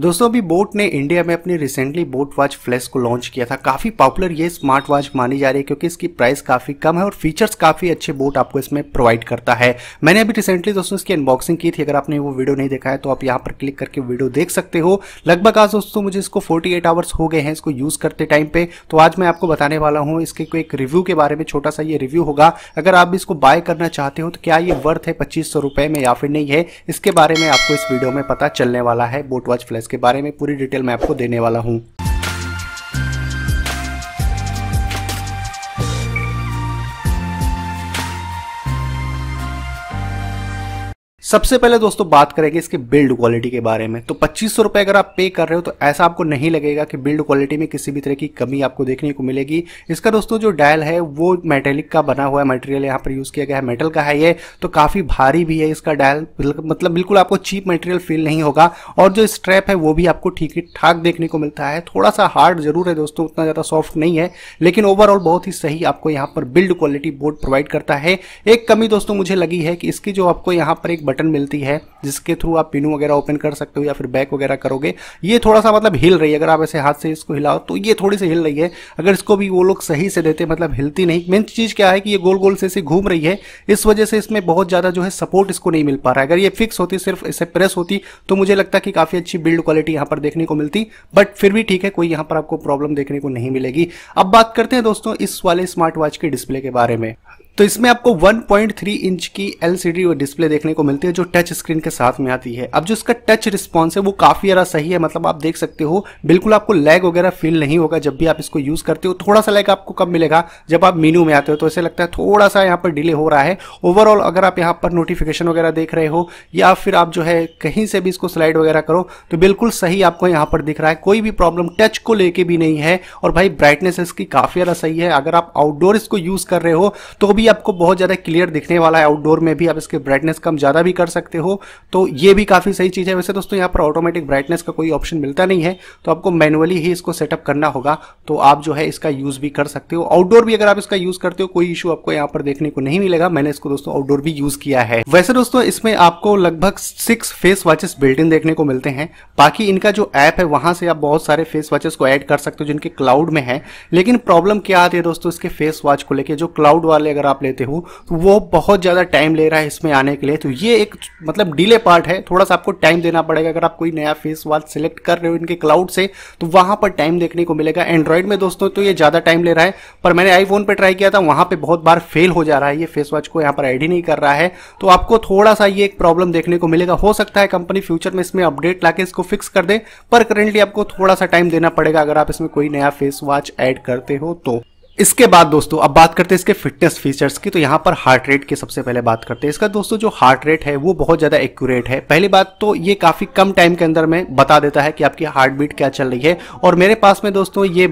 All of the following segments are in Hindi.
दोस्तों अभी बोट ने इंडिया में अपनी रिसेंटली बोट वॉच फ्लैश को लॉन्च किया था काफ़ी पॉपुलर ये स्मार्ट वॉच मानी जा रही है क्योंकि इसकी प्राइस काफ़ी कम है और फीचर्स काफ़ी अच्छे बोट आपको इसमें प्रोवाइड करता है मैंने अभी रिसेंटली दोस्तों इसकी अनबॉक्सिंग की थी अगर आपने वो वीडियो नहीं देखा है तो आप यहाँ पर क्लिक करके वीडियो देख सकते हो लगभग आज दोस्तों मुझे इसको फोर्टी आवर्स हो गए हैं इसको यूज़ करते टाइम पे तो आज मैं आपको बताने वाला हूँ इसके कोई एक रिव्यू के बारे में छोटा सा ये रिव्यू होगा अगर आप इसको बाय करना चाहते हो तो क्या ये वर्थ है पच्चीस में या फिर नहीं है इसके बारे में आपको इस वीडियो में पता चलने वाला है बोट वॉच फ्लैश इसके बारे में पूरी डिटेल मैं आपको देने वाला हूँ सबसे पहले दोस्तों बात करेंगे इसके बिल्ड क्वालिटी के बारे में तो पच्चीस सौ अगर आप पे कर रहे हो तो ऐसा आपको नहीं लगेगा कि बिल्ड क्वालिटी में किसी भी तरह की कमी आपको देखने को मिलेगी इसका दोस्तों जो डायल है वो मेटेलिक का बना हुआ है मटेरियल यहाँ पर यूज़ किया गया है मेटल का है ये तो काफ़ी भारी भी है इसका डायल मतलब बिल्कुल आपको चीप मटेरियल फील नहीं होगा और जो स्ट्रैप है वो भी आपको ठीक ठाक देखने को मिलता है थोड़ा सा हार्ड जरूर है दोस्तों उतना ज़्यादा सॉफ्ट नहीं है लेकिन ओवरऑल बहुत ही सही आपको यहाँ पर बिल्ड क्वालिटी बोर्ड प्रोवाइड करता है एक कमी दोस्तों मुझे लगी है कि इसकी जो आपको यहाँ पर एक बटन बटन मिलती है जिसके थ्रू आप पिनू वगैरह ओपन कर सकते हो या फिर बैक वगैरह करोगे ये थोड़ा सा मतलब हिल रही है अगर आप ऐसे हाथ से इसको हिलाओ तो ये थोड़ी सी हिल रही है अगर इसको भी वो लोग सही से देते मतलब हिलती नहीं मेन चीज़ क्या है कि ये गोल गोल से इसी घूम रही है इस वजह से इसमें बहुत ज़्यादा जो है सपोर्ट इसको नहीं मिल पा रहा है अगर ये फिक्स होती सिर्फ इसे प्रेस होती तो मुझे लगता कि काफ़ी अच्छी बिल्ड क्वालिटी यहाँ पर देखने को मिलती बट फिर भी ठीक है कोई यहाँ पर आपको प्रॉब्लम देखने को नहीं मिलेगी अब बात करते हैं दोस्तों इस वाले स्मार्ट वॉच के डिस्प्ले के बारे में तो इसमें आपको 1.3 इंच की एलसीडी डिस्प्ले देखने को मिलती है जो टच स्क्रीन के साथ में आती है अब जो इसका टच रिस्पॉन्स है वो काफ़ी ज़्यादा सही है मतलब आप देख सकते हो बिल्कुल आपको लैग वगैरह फील नहीं होगा जब भी आप इसको यूज़ करते हो थोड़ा सा लैग आपको कब मिलेगा जब आप मीनू में आते हो तो ऐसे लगता है थोड़ा सा यहाँ पर डिले हो रहा है ओवरऑल अगर आप यहाँ पर नोटिफिकेशन वगैरह देख रहे हो या फिर आप जो है कहीं से भी इसको स्लाइड वगैरह करो तो बिल्कुल सही आपको यहाँ पर दिख रहा है कोई भी प्रॉब्लम टच को लेके भी नहीं है और भाई ब्राइटनेस इसकी काफ़ी ज़्यादा सही है अगर आप आउटडोर इसको यूज़ कर रहे हो तो भी भी आपको बहुत ज़्यादा क्लियर दिखने वाला है आउटडोर में भी आप इसके ब्राइटनेस कम ज़्यादा भी कर सकते हो तो ये भी काफ़ी सही चीज़ है वैसे दोस्तों यहाँ पर ऑटोमेटिक ब्राइटनेस का कोई ऑप्शन मिलता नहीं है तो आपको मैनुअली ही इसको सेटअप करना होगा तो आप जो है इसका यूज़ भी कर सकते हो आउटडोर भी अगर आप इसका यूज़ करते हो कोई इशू आपको यहाँ पर देखने को नहीं मिलेगा मैंने इसको दोस्तों आउटडोर भी यूज़ किया है वैसे दोस्तों इसमें आपको लगभग सिक्स फेस वॉचेस बिल्टिन देखने को मिलते हैं बाकी इनका जो ऐप है वहाँ से आप बहुत सारे फेस वॉचेस को ऐड कर सकते हो जिनके क्लाउड में है लेकिन प्रॉब्लम क्या आती है दोस्तों इसके फेस वॉच को लेकर जो क्लाउड वाले अगर आप लेते हो तो वो बहुत ज़्यादा टाइम ले रहा है इसमें आने के लिए तो ये एक मतलब डिले पार्ट है थोड़ा सा आपको टाइम देना पड़ेगा अगर आप कोई नया फेस वाल सिलेक्ट कर रहे हो इनके क्लाउड से तो वहाँ पर टाइम देखने को मिलेगा एंड्रॉयड में दोस्तों तो ये ज़्यादा टाइम ले रहा है पर मैंने आईफोन पर ट्राई किया था वहाँ पर बहुत बार फेल हो जा रहा है ये फेस वॉच को यहाँ पर आईडी नहीं कर रहा है तो आपको थोड़ा सा ये एक प्रॉब्लम देखने को मिलेगा हो सकता है कंपनी फ्यूचर में इसमें अपडेट ला इसको फिक्स कर दे पर करेंटली आपको थोड़ा सा टाइम देना पड़ेगा अगर आप इसमें कोई नया फेस वॉच ऐड करते हो तो इसके बाद दोस्तों अब बात करते हैं इसके फिटनेस फीचर्स की तो यहाँ पर हार्ट रेट की सबसे पहले बात करते हैं इसका दोस्तों जो हार्ट रेट है वो बहुत ज़्यादा एक्यूरेट है पहली बात तो ये काफ़ी कम टाइम के अंदर में बता देता है कि आपकी हार्ट बीट क्या चल रही है और मेरे पास में दोस्तों ये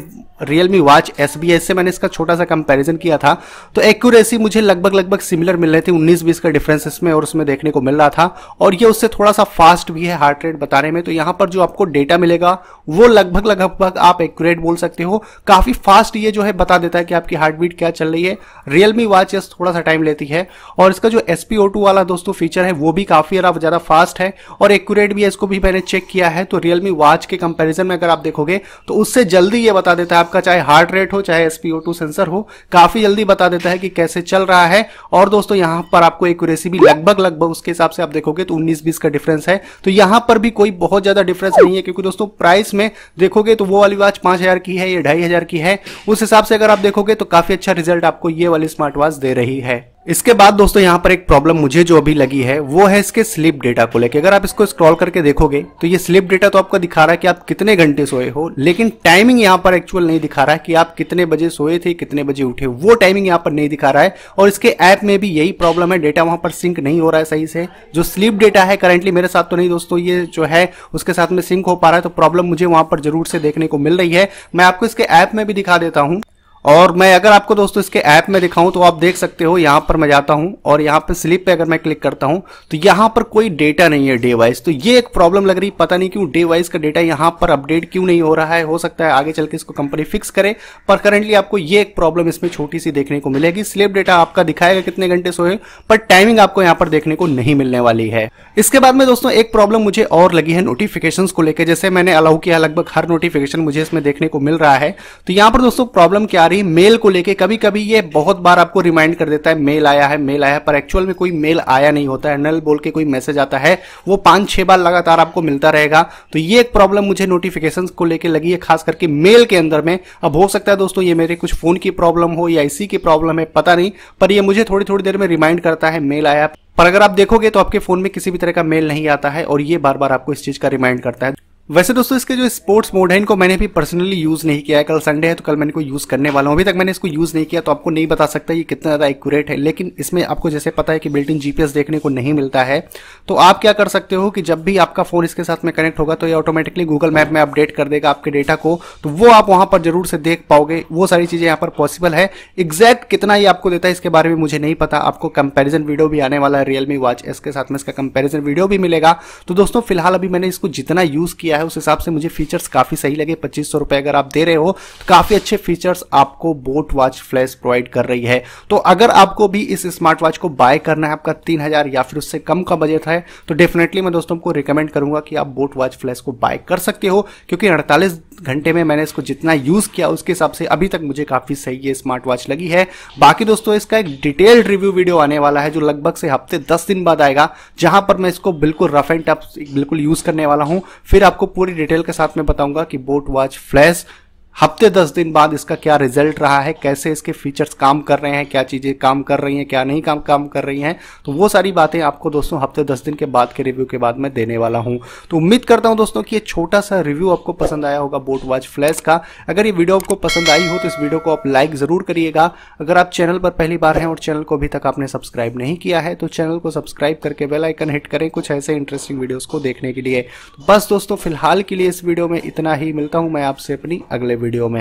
Realme watch S B S से मैंने इसका छोटा सा कंपैरिजन किया था तो एक्यूरेसी मुझे लगभग लगभग सिमिलर मिल रही थी उन्नीस बीस का डिफरेंस इसमें और उसमें देखने को मिल रहा था और ये उससे थोड़ा सा फास्ट भी है हार्ट रेट बताने में तो यहाँ पर जो आपको डेटा मिलेगा वो लगभग लगभग आप एक्यूरेट बोल सकते हो काफ़ी फास्ट ये जो है बता देता है कि आपकी हार्ट बीट क्या चल रही है रियलमी वॉच यस थोड़ा सा टाइम लेती है और इसका जो एस पी ओ टू वाला दोस्तों फीचर है वो भी काफ़ी ज़्यादा फास्ट है और एक्यूरेट भी है इसको भी मैंने चेक किया है तो रियलमी वॉच के कंपेरिजन में अगर आप देखोगे तो उससे जल्दी ये बता देता है आपका चाहे हार्ट रेट हो चाहे टू सेंसर हो काफी जल्दी बता देता है कि कैसे चल रहा है और दोस्तों यहां पर आपको एक्यूरेसी भी लगभग लगभग उसके हिसाब से आप देखोगे तो उन्नीस बीस का डिफरेंस है तो यहां पर भी कोई बहुत ज्यादा डिफरेंस नहीं है क्योंकि दोस्तों प्राइस में देखोगे तो वो वाली वॉच पांच हजार की है या ढाई हजार की है उस हिसाब से अगर आप देखोगे तो काफी अच्छा रिजल्ट आपको ये वाली स्मार्ट वॉच दे रही है इसके बाद दोस्तों यहाँ पर एक प्रॉब्लम मुझे जो अभी लगी है वो है इसके स्लिप डेटा को लेकर अगर आप इसको स्क्रॉल करके देखोगे तो ये स्लिप डेटा तो आपको दिखा रहा है कि आप कितने घंटे सोए हो लेकिन टाइमिंग यहाँ पर एक्चुअल नहीं दिखा रहा है कि आप कितने बजे सोए थे कितने बजे उठे वो टाइमिंग यहाँ पर नहीं दिखा रहा है और इसके ऐप में भी यही प्रॉब्लम है डेटा वहाँ पर सिंक नहीं हो रहा है सही से जो स्लिप डेटा है करेंटली मेरे साथ तो नहीं दोस्तों ये जो है उसके साथ में सिंक हो पा रहा है तो प्रॉब्लम मुझे वहाँ पर जरूर से देखने को मिल रही है मैं आपको इसके ऐप में भी दिखा देता हूँ और मैं अगर आपको दोस्तों इसके ऐप में दिखाऊं तो आप देख सकते हो यहाँ पर मैं जाता हूं और यहाँ पर स्लिप पे अगर मैं क्लिक करता हूं तो यहाँ पर कोई डेटा नहीं है डे वाइज तो ये एक प्रॉब्लम लग रही पता नहीं क्यों डे वाइज का डेटा यहाँ पर अपडेट क्यों नहीं हो रहा है हो सकता है आगे चल के इसको कंपनी फिक्स करे पर करेंटली आपको ये एक प्रॉब्लम इसमें छोटी सी देखने को मिलेगी स्लिप डेटा आपका दिखाएगा कितने घंटे सोए पर टाइमिंग आपको यहाँ पर देखने को नहीं मिलने वाली है इसके बाद में दोस्तों एक प्रॉब्लम मुझे और लगी है नोटिफिकेशन को लेकर जैसे मैंने अलाउ किया लगभग हर नोटिफिकेशन मुझे इसमें देखने को मिल रहा है तो यहाँ पर दोस्तों प्रॉब्लम क्या हमारी मेल को लेके कभी कभी ये बहुत बार आपको रिमाइंड कर देता है मेल आया है मेल आया है पर एक्चुअल में कोई मेल आया नहीं होता है नल बोल के कोई मैसेज आता है वो पांच छह बार लगातार आपको मिलता रहेगा तो ये एक प्रॉब्लम मुझे नोटिफिकेशन को लेकर लगी है खास करके मेल के अंदर में अब हो सकता है दोस्तों ये मेरे कुछ फोन की प्रॉब्लम हो या इसी की प्रॉब्लम है पता नहीं पर ये मुझे थोड़ी थोड़ी देर में रिमाइंड करता है मेल आया पर अगर आप देखोगे तो आपके फोन में किसी भी तरह का मेल नहीं आता है और ये बार बार आपको इस चीज का रिमाइंड करता है वैसे दोस्तों इसके जो स्पोर्ट्स मोड है इनको मैंने भी पर्सनली यूज़ नहीं किया है कल संडे है तो कल मैंने को यूज़ करने वाला हूँ अभी तक मैंने इसको यूज़ नहीं किया तो आपको नहीं बता सकता ये कितना ज़्यादा एक्यूरेट है लेकिन इसमें आपको जैसे पता है कि बिल्ट इन जीपीएस देखने को नहीं मिलता है तो आप क्या कर सकते हो कि जब भी आपका फ़ोन इसके साथ में कनेक्ट होगा तो ये ऑटोमेटिकली गूगल मैप में अपडेट कर देगा आपके डेटा को तो वो आप वहाँ पर जरूर से देख पाओगे वो सारी चीज़ें यहाँ पर पॉसिबल है एग्जैक्ट कितना ये आपको देता है इसके बारे में मुझे नहीं पता आपको कंपेरिजन वीडियो भी आने वाला है रियलमी वॉच इसके साथ में इसका कंपेरिजन वीडियो भी मिलेगा तो दोस्तों फिलहाल अभी मैंने इसको जितना यूज़ किया है उस हिसाब से मुझे फीचर्स काफ़ी सही लगे पच्चीस सौ अगर आप दे रहे हो तो काफ़ी अच्छे फीचर्स आपको बोट वॉच फ्लैश प्रोवाइड कर रही है तो अगर आपको भी इस स्मार्ट वॉच को बाय करना है आपका तीन हजार या फिर उससे कम का बजट है तो डेफिनेटली मैं दोस्तों को रिकमेंड करूंगा कि आप बोट वॉच फ्लैश को बाय कर सकते हो क्योंकि अड़तालीस घंटे में मैंने इसको जितना यूज़ किया उसके हिसाब से अभी तक मुझे काफ़ी सही ये स्मार्ट वॉच लगी है बाकी दोस्तों इसका एक डिटेल्ड रिव्यू वीडियो आने वाला है जो लगभग से हफ्ते दस दिन बाद आएगा जहां पर मैं इसको बिल्कुल रफ एंड टफ बिल्कुल यूज़ करने वाला हूँ फिर आपको पूरी डिटेल के साथ में बताऊंगा कि बोट वॉच फ्लैश हफ्ते दस दिन बाद इसका क्या रिजल्ट रहा है कैसे इसके फीचर्स काम कर रहे हैं क्या चीज़ें काम कर रही हैं क्या नहीं काम काम कर रही हैं तो वो सारी बातें आपको दोस्तों हफ्ते दस दिन के बाद के रिव्यू के बाद मैं देने वाला हूं तो उम्मीद करता हूं दोस्तों कि ये छोटा सा रिव्यू आपको पसंद आया होगा बोट वॉच फ्लैश का अगर ये वीडियो आपको पसंद आई हो तो इस वीडियो को आप लाइक ज़रूर करिएगा अगर आप चैनल पर पहली बार हैं और चैनल को अभी तक आपने सब्सक्राइब नहीं किया है तो चैनल को सब्सक्राइब करके बेलाइकन हिट करें कुछ ऐसे इंटरेस्टिंग वीडियोज़ को देखने के लिए तो बस दोस्तों फिलहाल के लिए इस वीडियो में इतना ही मिलता हूँ मैं आपसे अपनी अगले वीडियो में